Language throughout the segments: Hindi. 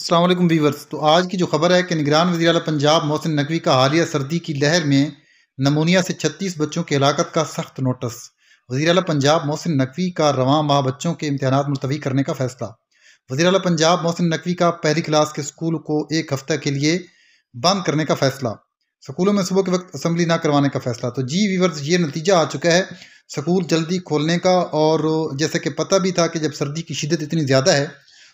असलम वीवर्स तो आज की जो खबर है कि निगरान वजी अल पंजाब मोहसिन नकवी का हालिया सर्दी की लहर में नमूनिया से छत्तीस बच्चों की हलाकत का सख्त नोटिस वजी अल पंजाब मोहसिन नकवी का रवान माह बच्चों के इम्तहान मुलतवी करने का फैसला वजी अल पंजाब मोहसिन नकवी का पहली क्लास के स्कूल को एक हफ्ते के लिए बंद करने का फैसला स्कूलों में सुबह के वक्त असम्बली ना करवाने का फैसला तो जी वीवर्स ये नतीजा आ चुका है स्कूल जल्दी खोलने का और जैसे कि पता भी था कि जब सर्दी की शिदत इतनी ज़्यादा है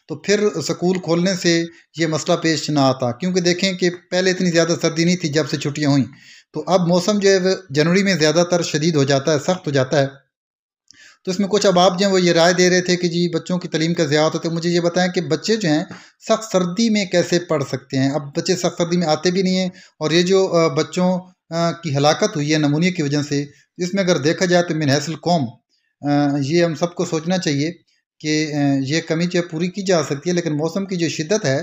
तो फिर स्कूल खोलने से ये मसला पेश ना आता क्योंकि देखें कि पहले इतनी ज़्यादा सर्दी नहीं थी जब से छुट्टियाँ हुई तो अब मौसम जो है जनवरी में ज़्यादातर शदीद हो जाता है सख्त हो जाता है तो इसमें कुछ अबाब जो हैं वो ये राय दे रहे थे कि जी बच्चों की तलीम का ज़्यादा तो मुझे ये बताएं कि बच्चे जो हैं सख्त सर्दी में कैसे पढ़ सकते हैं अब बच्चे सख्त सर्दी में आते भी नहीं हैं और ये जो बच्चों की हलाकत हुई है नमूने की वजह से इसमें अगर देखा जाए तो मिनहसल कौम ये हम सबको सोचना चाहिए कि ये कमी जो है पूरी की जा सकती है लेकिन मौसम की जो शिद्दत है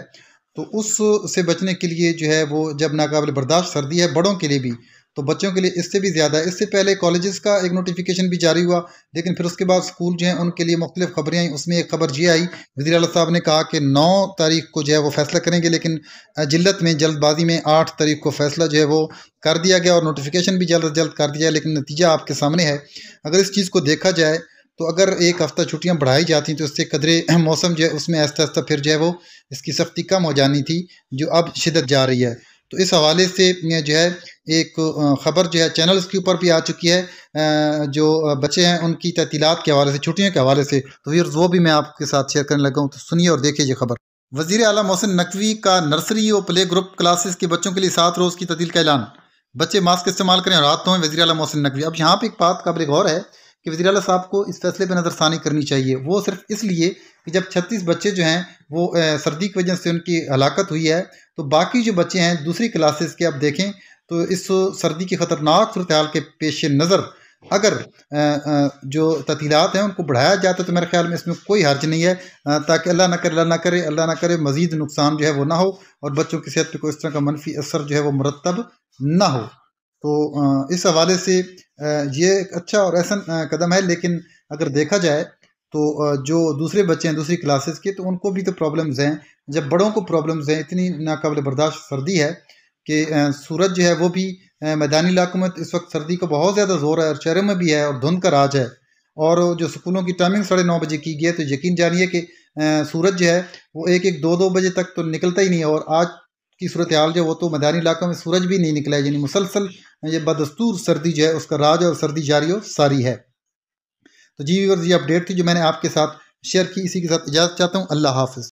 तो उससे बचने के लिए जो है वो जब नाकबिल बर्दाश्त सर्दी है बड़ों के लिए भी तो बच्चों के लिए इससे भी ज़्यादा है इससे पहले कॉलेज़ का एक नोटिफिकेशन भी जारी हुआ लेकिन फिर उसके बाद स्कूल जो हैं उनके लिए मुख्तु खबरें आई उसमें एक खबर ये आई वजी अल साहब ने कहा कि नौ तारीख को जो है वो फैसला करेंगे लेकिन जिल्लत में जल्दबाजी में आठ तारीख को फैसला जो है वो कर दिया गया और नोटिफिकेशन भी जल्द अज जल्द कर दिया लेकिन नतीजा आपके सामने है अगर इस चीज़ को देखा जाए तो अगर एक हफ़्ता छुट्टियां बढ़ाई जाती तो इससे कदरे मौसम जो है उसमें आहिस्ता आहिस्ता फिर जो है वो इसकी सख्ती कम हो जानी थी जो अब शिदत जा रही है तो इस हवाले से जो है एक ख़बर जो है चैनल्स के ऊपर भी आ चुकी है जो बच्चे हैं उनकी तहतीलत के हवाले से छुट्टियों के हवाले से तो फिर वो भी मैं आपके साथ शेयर करने लगा हूँ तो सुनिए और देखिए ये खबर वजीर अला मोहसिन नकवी का नर्सरी और प्ले ग्रुप क्लासेस के बच्चों के लिए सात रोज़ की तदील का ऐलान बच्चे मास्क इस्तेमाल करें और तो हैं वजी अला मोहसिन नकवी अब यहाँ पर एक बात एक और है कि वजी अल साहब को इस फैसले पर नज़रसानी करनी चाहिए वो सिर्फ इसलिए कि जब छत्तीस बच्चे जो हैं वो सर्दी की वजह से उनकी हलाकत हुई है तो बाकी जो बच्चे हैं दूसरी क्लासेस के आप देखें तो इस सर्दी की ख़तरनाक सूरत हाल के पेश नज़र अगर जो ततीलात हैं उनको बढ़ाया जाता है तो मेरे ख्याल में इसमें कोई हर्ज नहीं है ताकि अल्लाह ना करे अल्लाह ना करे अल्लाह ना करे मज़ीद नुकसान जो है वो ना हो और बच्चों की सेहत पर कोई इस तरह का मनफी असर जो है वो मरतब ना हो तो इस हवाले से ये एक अच्छा और ऐसा कदम है लेकिन अगर देखा जाए तो जो दूसरे बच्चे हैं दूसरी क्लासेस के तो उनको भी तो प्रॉब्लम्स हैं जब बड़ों को प्रॉब्लम्स हैं इतनी नाकबिल बर्दाश्त सर्दी है कि सूरज जो है वो भी मैदानी इलाकों में इस वक्त सर्दी का बहुत ज़्यादा जोर है और शहरों में भी है और धुंध का राज है और जो स्कूलों की टाइमिंग साढ़े नौ बजे की गई है तो यकीन जानिए कि सूरज जो है वो एक एक दो दो बजे तक तो निकलता ही नहीं है और आज की सूरत हाल जो वो तो मैदानी इलाकों में सूरज भी नहीं निकला है यानी मुसलसल ये बदस्तूर सर्दी जो है उसका राज और सर्दी जारी और सारी है तो जी व्यवर्स ये अपडेट थी जो मैंने आपके साथ शेयर की इसी के साथ इजाज़त चाहता हूँ अल्लाह हाफिज़